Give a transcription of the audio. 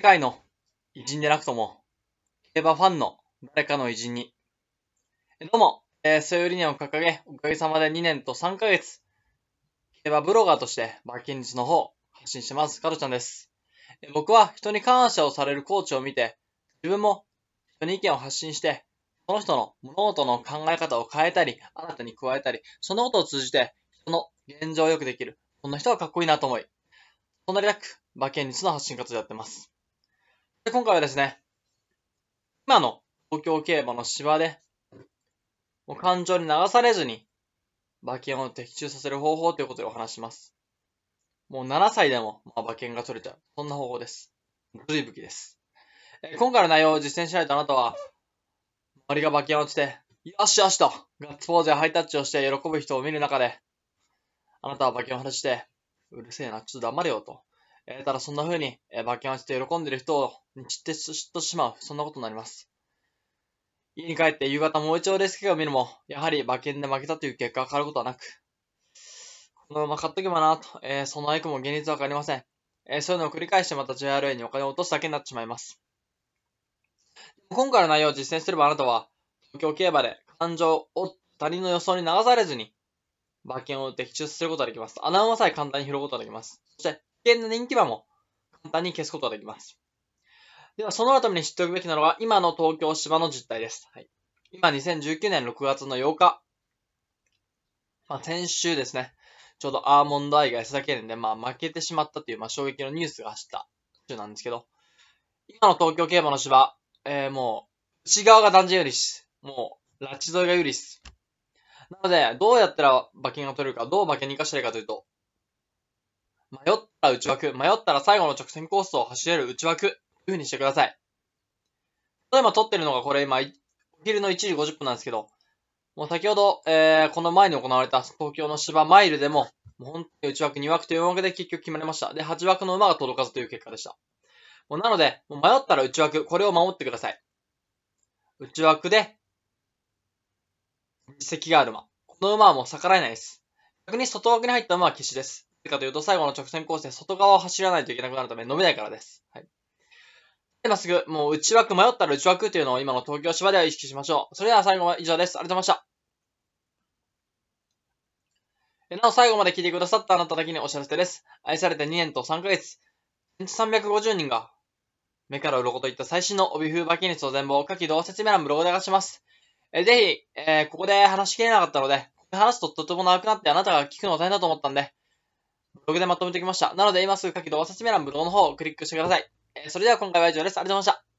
界の偉人でなくとも、競馬ファンの誰かの偉人に。どうも、えー、そういう理念を掲げ、おかげさまで2年と3ヶ月、競馬ブロガーとして馬券術の方、発信してます。カルちゃんです。僕は人に感謝をされるコーチを見て、自分も人に意見を発信して、その人の物事の考え方を変えたり、新たに加えたり、そのことを通じて、人の現状を良くできる。そんな人はかっこいいなと思い、そんなりなく、馬券術の発信活動やってます。で、今回はですね、今の東京競馬の芝で、もう感情に流されずに、馬券を的中させる方法ということでお話します。もう7歳でも、まあ、馬券が取れちゃう。そんな方法です。ずいぶきです。え今回の内容を実践しないとあなたは、周りが馬券を落ちて、よしよしと、ガッツポーズやハイタッチをして喜ぶ人を見る中で、あなたは馬券を外して、うるせえな、ちょっと黙れよと、えー、ただそんな風に、えー、馬券をして喜んでる人に散って知ってしまう、そんなことになります。家に帰って夕方もう一度レース結果を見るも、やはり馬券で負けたという結果が変わることはなく、このまま買っとけばなと、えー、その相手も現実は変わりません。えー、そういうのを繰り返してまた JRA にお金を落とすだけになってしまいます。今回の内容を実践すればあなたは、東京競馬で感情を他人の予想に流されずに、馬券を的中することができます。穴馬さえ簡単に拾うことができます。そして、険電気場も簡単に消すことができます。では、その後に知っておくべきなのが、今の東京芝の実態です。はい、今、2019年6月の8日、まあ、先週ですね、ちょうどアーモンドアイが安田記で、まあ、負けてしまったという、まあ、衝撃のニュースが走った週なんですけど、今の東京競馬の芝、えー、もう、内側が断然有利し、もう、ラッチ沿いが有利です。なので、どうやったら馬券が取れるか、どう馬券に生かしたらいいかというと、内枠、迷ったら最後の直線コースを走れる内枠、というふうにしてください。例えば撮ってるのがこれ今、お昼の1時50分なんですけど、もう先ほど、えー、この前に行われた東京の芝マイルでも、もう本当に内枠、2枠と4枠で結局決まりました。で、8枠の馬が届かずという結果でした。もうなので、もう迷ったら内枠、これを守ってください。内枠で、実績がある馬。この馬はもう逆らえないです。逆に外枠に入った馬は騎士です。かというと、最後の直線コースで外側を走らないといけなくなるため飲めないからです。はい。今すぐ、もう内枠、迷ったら内枠というのを今の東京芝では意識しましょう。それでは最後は以上です。ありがとうございました。なお、最後まで聞いてくださったあなただけにお知らせです。愛されて2年と3ヶ月、1350人が、目から鱗といった最新の帯風バキニスの全貌を下記同説明欄ブログで流します。えぜひ、えー、ここで話しきれなかったので、話すととても長くなってあなたが聞くの大変だと思ったんで、ブログでまとめてきました。なので、今すぐ書き動画説明欄、ブログの方をクリックしてください。えー、それでは今回は以上です。ありがとうございました。